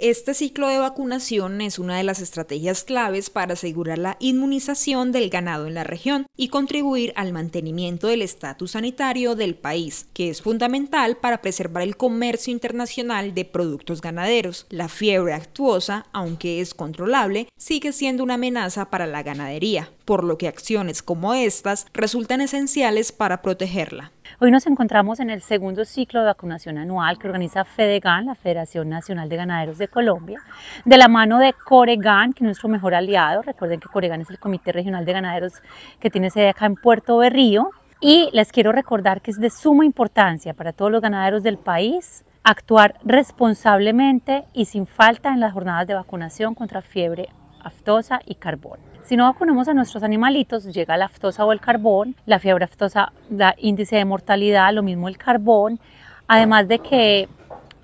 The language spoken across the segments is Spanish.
Este ciclo de vacunación es una de las estrategias claves para asegurar la inmunización del ganado en la región y contribuir al mantenimiento del estatus sanitario del país, que es fundamental para preservar el comercio internacional de productos ganaderos. La fiebre actuosa, aunque es controlable, sigue siendo una amenaza para la ganadería por lo que acciones como estas resultan esenciales para protegerla. Hoy nos encontramos en el segundo ciclo de vacunación anual que organiza FEDEGAN, la Federación Nacional de Ganaderos de Colombia, de la mano de Coregan, que es nuestro mejor aliado. Recuerden que Coregan es el Comité Regional de Ganaderos que tiene sede acá en Puerto Berrío. Y les quiero recordar que es de suma importancia para todos los ganaderos del país actuar responsablemente y sin falta en las jornadas de vacunación contra fiebre aftosa y carbón. Si no vacunamos a nuestros animalitos, llega la aftosa o el carbón, la fiebre aftosa da índice de mortalidad, lo mismo el carbón, además de que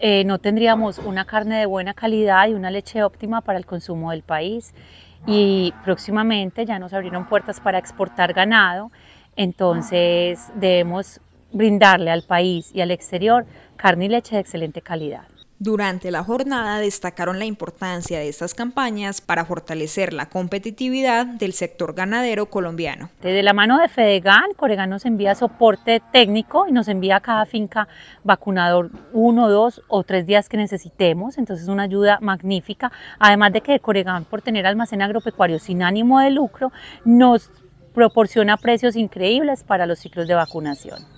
eh, no tendríamos una carne de buena calidad y una leche óptima para el consumo del país. Y próximamente ya nos abrieron puertas para exportar ganado, entonces debemos brindarle al país y al exterior carne y leche de excelente calidad. Durante la jornada destacaron la importancia de estas campañas para fortalecer la competitividad del sector ganadero colombiano. Desde la mano de FEDEGAN, Coregan nos envía soporte técnico y nos envía a cada finca vacunador uno, dos o tres días que necesitemos, entonces es una ayuda magnífica. Además de que Coregan, por tener almacén agropecuario sin ánimo de lucro, nos proporciona precios increíbles para los ciclos de vacunación.